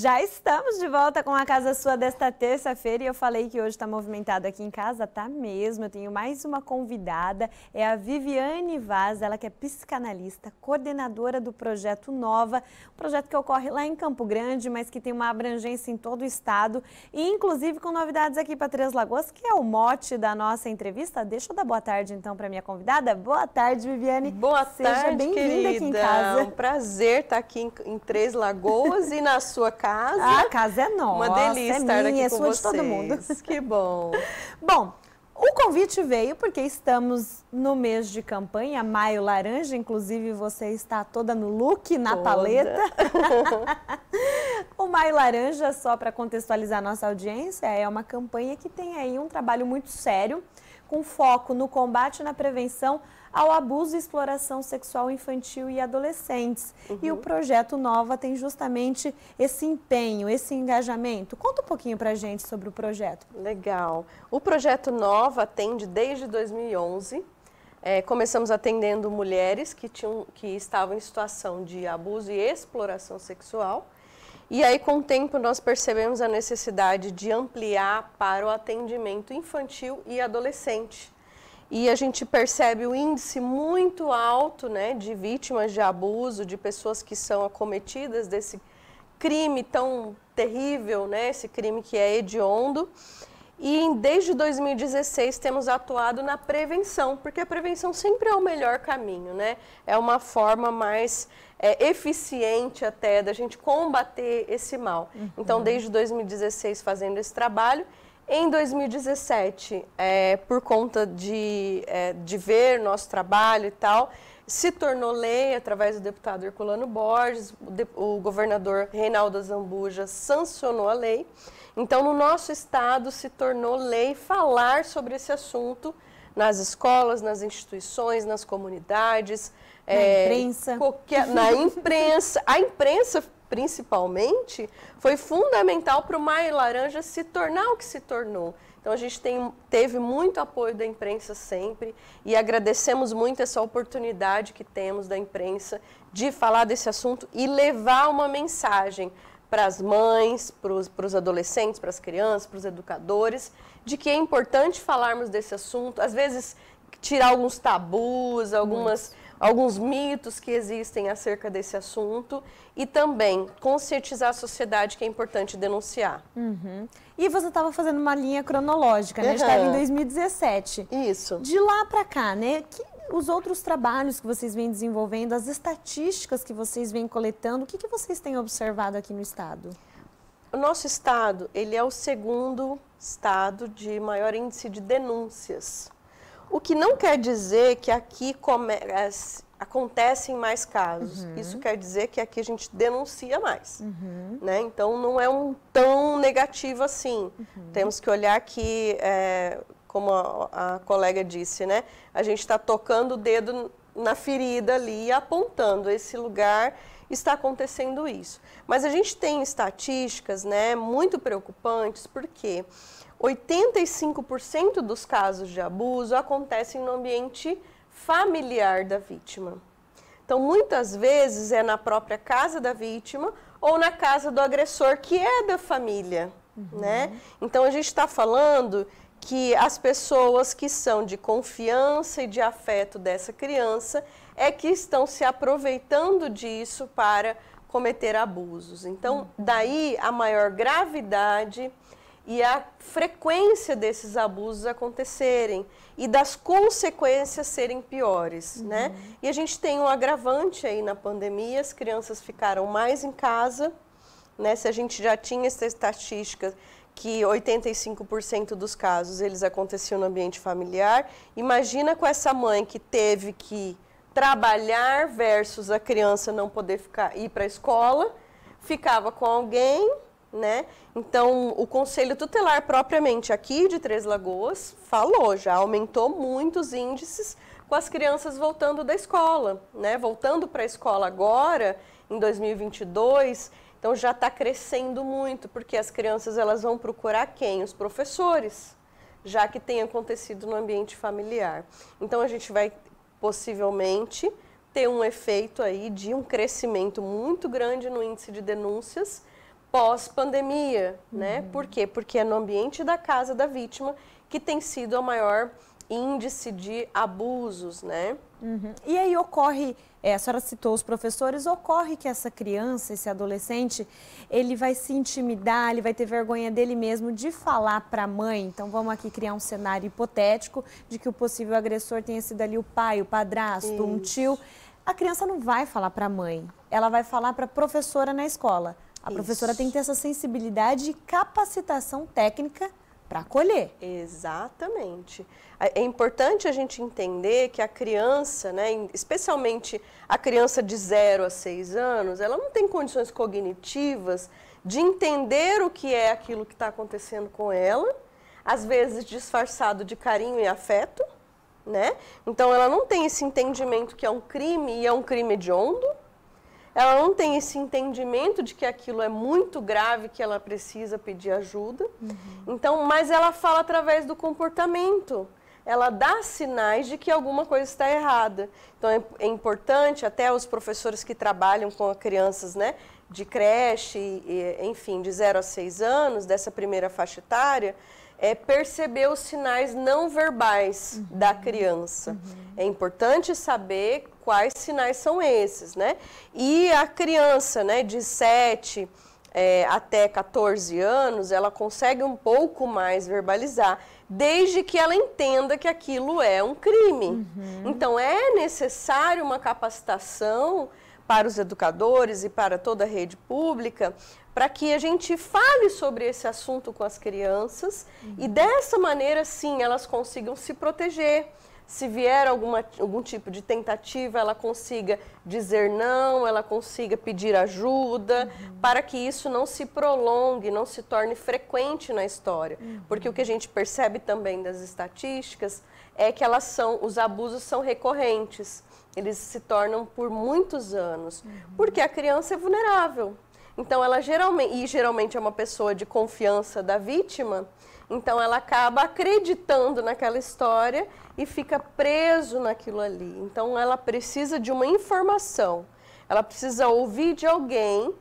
Já estamos de volta com a Casa Sua desta terça-feira e eu falei que hoje está movimentado aqui em casa, tá mesmo. Eu tenho mais uma convidada, é a Viviane Vaz, ela que é psicanalista, coordenadora do projeto Nova, um projeto que ocorre lá em Campo Grande, mas que tem uma abrangência em todo o estado e inclusive com novidades aqui para Três Lagoas, que é o mote da nossa entrevista. Deixa eu dar boa tarde então para minha convidada. Boa tarde, Viviane. Boa Seja tarde, bem-vinda aqui em casa. É um prazer estar aqui em, em Três Lagoas e na sua casa casa. A casa é nossa. Uma é delícia é estar minha, aqui é com sua vocês. de todo mundo. Que bom. bom, o convite veio porque estamos no mês de campanha, maio laranja, inclusive você está toda no look, na toda. paleta. o maio laranja, só para contextualizar nossa audiência, é uma campanha que tem aí um trabalho muito sério, com foco no combate e na prevenção ao abuso e exploração sexual infantil e adolescentes. Uhum. E o uhum. projeto Nova tem justamente esse empenho, esse engajamento. Conta um pouquinho pra gente sobre o projeto. Legal. O projeto Nova atende desde 2011. É, começamos atendendo mulheres que, tinham, que estavam em situação de abuso e exploração sexual. E aí, com o tempo, nós percebemos a necessidade de ampliar para o atendimento infantil e adolescente e a gente percebe o índice muito alto né, de vítimas de abuso, de pessoas que são acometidas desse crime tão terrível, né, esse crime que é hediondo. E desde 2016 temos atuado na prevenção, porque a prevenção sempre é o melhor caminho, né? É uma forma mais é, eficiente até da gente combater esse mal. Uhum. Então, desde 2016 fazendo esse trabalho em 2017, é, por conta de, é, de ver nosso trabalho e tal, se tornou lei através do deputado Herculano Borges, o, de, o governador Reinaldo Zambuja sancionou a lei. Então, no nosso estado, se tornou lei falar sobre esse assunto nas escolas, nas instituições, nas comunidades. Na é, imprensa. Qualquer, na imprensa. A imprensa principalmente, foi fundamental para o Maio Laranja se tornar o que se tornou. Então a gente tem, teve muito apoio da imprensa sempre e agradecemos muito essa oportunidade que temos da imprensa de falar desse assunto e levar uma mensagem para as mães, para os adolescentes, para as crianças, para os educadores, de que é importante falarmos desse assunto, às vezes tirar alguns tabus, algumas. Muito alguns mitos que existem acerca desse assunto e também conscientizar a sociedade que é importante denunciar. Uhum. E você estava fazendo uma linha cronológica, né? Uhum. Estava em 2017. Isso. De lá para cá, né? Que, os outros trabalhos que vocês vêm desenvolvendo, as estatísticas que vocês vêm coletando, o que, que vocês têm observado aqui no estado? O nosso estado, ele é o segundo estado de maior índice de denúncias o que não quer dizer que aqui come... É, acontecem mais casos. Uhum. Isso quer dizer que aqui a gente denuncia mais. Uhum. Né? Então, não é um tão negativo assim. Uhum. Temos que olhar que, é, como a, a, colega disse, né? a gente está tocando o dedo na ferida ali e apontando esse lugar está acontecendo isso. Mas a gente tem estatísticas né, muito preocupantes, porque quê? 85% dos casos de abuso acontecem no ambiente familiar da vítima. Então, muitas vezes é na própria casa da vítima ou na casa do agressor, que é da família. Uhum. Né? Então, a gente está falando que as pessoas que são de confiança e de afeto dessa criança é que estão se aproveitando disso para cometer abusos. Então, uhum. daí a maior gravidade, e a frequência desses abusos acontecerem e das consequências serem piores, uhum. né? E a gente tem um agravante aí na pandemia, as crianças ficaram mais em casa, né? Se a gente já tinha essa estatística que 85% dos casos eles aconteciam no ambiente familiar, imagina com essa mãe que teve que trabalhar versus a criança não poder ficar ir para a escola, ficava com alguém né? Então, o Conselho Tutelar propriamente aqui de Três Lagoas falou, já aumentou muito os índices com as crianças voltando da escola, né? Voltando para a escola agora, em 2022, então já está crescendo muito, porque as crianças elas vão procurar quem? Os professores, já que tem acontecido no ambiente familiar. Então, a gente vai possivelmente ter um efeito aí de um crescimento muito grande no índice de denúncias pós-pandemia, né? uhum. né? Por quê? Porque é no ambiente da casa da vítima que tem sido o maior índice de abusos, né? Uhum. E aí ocorre, é, a senhora citou os professores, ocorre que essa criança, esse adolescente, ele vai se intimidar, ele vai ter vergonha dele mesmo de falar para a mãe. Então vamos aqui criar um cenário hipotético de que o possível agressor tenha sido ali o pai, o padrasto, Isso. um tio. A criança não vai falar para a mãe, ela vai falar para a professora na escola. A Isso. professora tem que ter essa sensibilidade e capacitação técnica para acolher. Exatamente. É importante a gente entender que a criança, né, especialmente a criança de 0 a 6 anos, ela não tem condições cognitivas de entender o que é aquilo que está acontecendo com ela, às vezes disfarçado de carinho e afeto, né? Então ela não tem esse entendimento que é um crime e é um crime hediondo, ela não tem esse entendimento de que aquilo é muito grave, que ela precisa pedir ajuda. Uhum. Então, mas ela fala através do comportamento. Ela dá sinais de que alguma coisa está errada. Então é, é importante até os professores que trabalham com crianças, né, de creche, enfim, de 0 a 6 anos, dessa primeira faixa etária, é perceber os sinais não verbais uhum. da criança. Uhum. É importante saber quais sinais são esses, né? E a criança, né, de 7 é, até 14 anos, ela consegue um pouco mais verbalizar, desde que ela entenda que aquilo é um crime. Uhum. Então, é necessário uma capacitação para os educadores e para toda a rede pública, para que a gente fale sobre esse assunto com as crianças uhum. e dessa maneira, sim, elas consigam se proteger. Se vier alguma, algum tipo de tentativa, ela consiga dizer não, ela consiga pedir ajuda, uhum. para que isso não se prolongue, não se torne frequente na história. Uhum. Porque o que a gente percebe também das estatísticas é que elas são, os abusos são recorrentes eles se tornam por muitos anos, uhum. porque a criança é vulnerável. Então ela geralmente, e geralmente é uma pessoa de confiança da vítima, então ela acaba acreditando naquela história e fica preso naquilo ali. Então ela precisa de uma informação. Ela precisa ouvir de alguém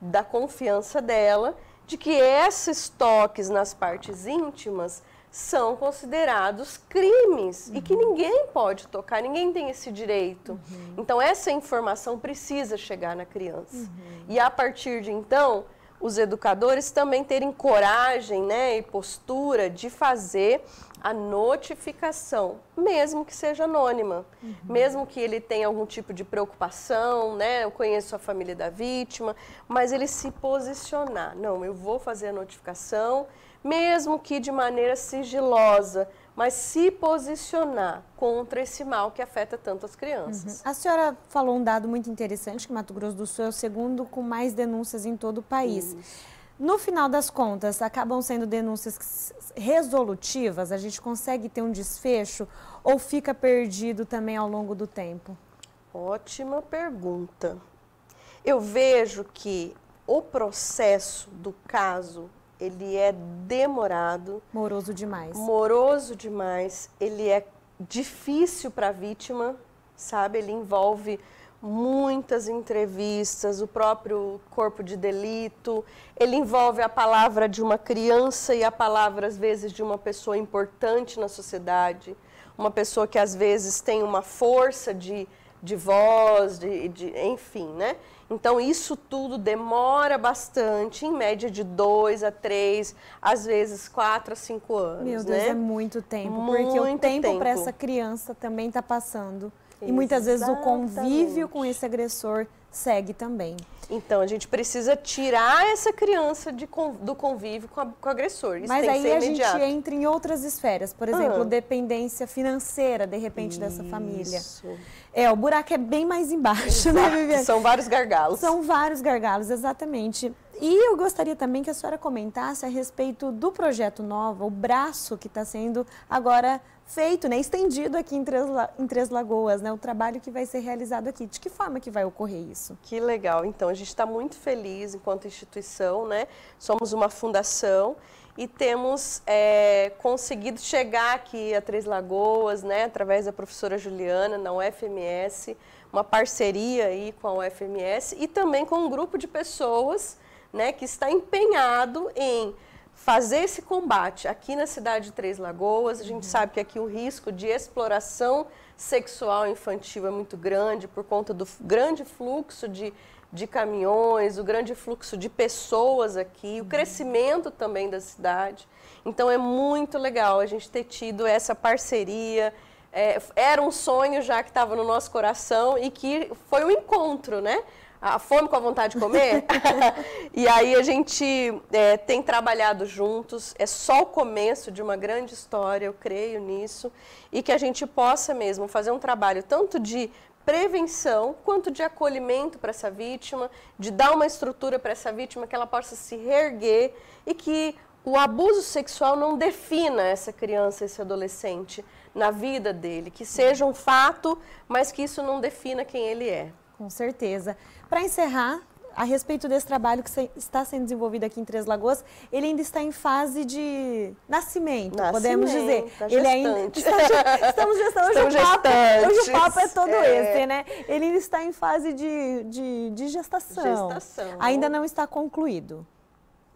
da confiança dela de que esses toques nas partes íntimas são considerados crimes uhum. e que uhum. ninguém pode tocar, ninguém tem esse direito. Uhum. Então, essa informação precisa chegar na criança. Uhum. E a partir de então, os educadores também terem coragem né, e postura de fazer a notificação, mesmo que seja anônima, uhum. mesmo que ele tenha algum tipo de preocupação, né? Eu conheço a família da vítima, mas ele se posicionar. Não, eu vou fazer a notificação, mesmo que de maneira sigilosa, mas se posicionar contra esse mal que afeta tanto as crianças. Uhum. A senhora falou um dado muito interessante, que Mato Grosso do Sul é o segundo com mais denúncias em todo o país. Isso. No final das contas, acabam sendo denúncias resolutivas? A gente consegue ter um desfecho ou fica perdido também ao longo do tempo? Ótima pergunta. Eu vejo que o processo do caso ele é demorado, moroso demais. Moroso demais, ele é difícil para a vítima, sabe? Ele envolve muitas entrevistas, o próprio corpo de delito. Ele envolve a palavra de uma criança e a palavra, às vezes, de uma pessoa importante na sociedade, uma pessoa que, às vezes, tem uma força de, de voz, de, de enfim, né? Então, isso tudo demora bastante, em média de dois a três, às vezes quatro a cinco anos. Meu né? Deus, né? é muito tempo, muito porque o tempo para essa criança também está passando. E muitas vezes o convívio com esse agressor segue também. Então, a gente precisa tirar essa criança de, do convívio com, a, com o agressor. Isso Mas aí a imediato. gente entra em outras esferas, por exemplo, ah. dependência financeira, de repente, Isso. dessa família. É, o buraco é bem mais embaixo, né, Exato. né, Viviane? São vários gargalos. São vários gargalos, exatamente. E eu gostaria também que a senhora comentasse a respeito do projeto Nova, o braço que está sendo agora feito, né, estendido aqui em Três, em Três Lagoas, né, o trabalho que vai ser realizado aqui. De que forma que vai ocorrer isso? Que legal. Então, a gente está muito feliz enquanto instituição, né? Somos uma fundação e temos é, conseguido chegar aqui a Três Lagoas, né, através da professora Juliana, na UFMS, uma parceria aí com a UFMS e também com um grupo de pessoas né, que está empenhado em fazer esse combate aqui na cidade de Três Lagoas. A gente uhum. sabe que aqui o risco de exploração sexual infantil é muito grande por conta do grande fluxo de, de caminhões, o grande fluxo de pessoas aqui, uhum. o crescimento também da cidade. Então é muito legal a gente ter tido essa parceria. É, era um sonho já que estava no nosso coração e que foi um encontro, né? a fome com a vontade de comer. e aí a gente é, tem trabalhado juntos. É só o começo de uma grande história, eu creio nisso. E que a gente possa mesmo fazer um trabalho tanto de prevenção quanto de acolhimento para essa vítima, de dar uma estrutura para essa vítima que ela possa se reerguer e que o abuso sexual não defina essa criança, esse adolescente na vida dele, que seja um fato, mas que isso não defina quem ele é. Com certeza. Para encerrar, a respeito desse trabalho que está sendo desenvolvido aqui em Três Lagoas, ele ainda está em fase de nascimento, nascimento podemos tá dizer. ele ainda está, estamos gestando, hoje, o papo, hoje o papo é todo é. esse, né? Ele ainda está em fase de, de, de gestação. gestação. Ainda não está concluído.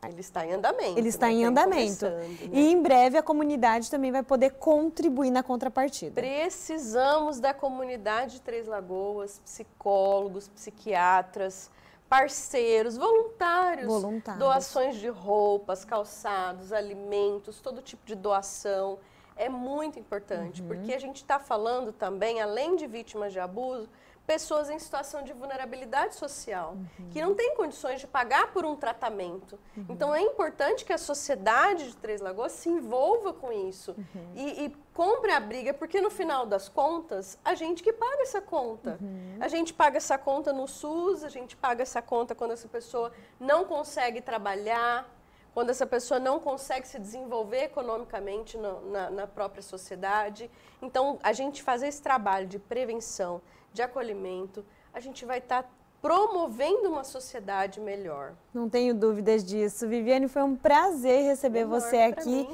Ele está em andamento. Ele está né? em tá andamento. Né? E em breve a comunidade também vai poder contribuir na contrapartida. Precisamos da comunidade de Três Lagoas, psicólogos, psiquiatras, parceiros, voluntários, voluntários, doações de roupas, calçados, alimentos, todo tipo de doação. É muito importante, uhum. porque a gente está falando também, além de vítimas de abuso, pessoas em situação de vulnerabilidade social, uhum. que não têm condições de pagar por um tratamento. Uhum. Então é importante que a sociedade de Três Lagoas se envolva com isso uhum. e, e, compre a briga, porque no final das contas, a gente que paga essa conta. Uhum. A gente paga essa conta no SUS, a gente paga essa conta quando essa pessoa não consegue trabalhar, quando essa pessoa não consegue se desenvolver economicamente no, na, na própria sociedade. Então, a gente fazer esse trabalho de prevenção, de acolhimento, a gente vai estar tá promovendo uma sociedade melhor. Não tenho dúvidas disso. Viviane, foi um prazer receber você aqui.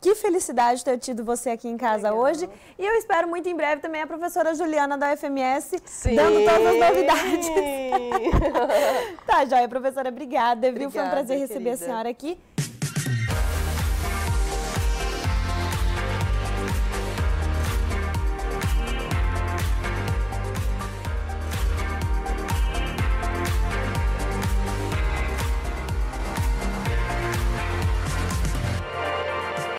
Que felicidade ter tido você aqui em casa Legal. hoje. E eu espero muito em breve também a professora Juliana da UFMS Sim. dando todas as novidades. tá, joia, professora, obrigada, obrigada, viu? Foi um prazer querida. receber a senhora aqui.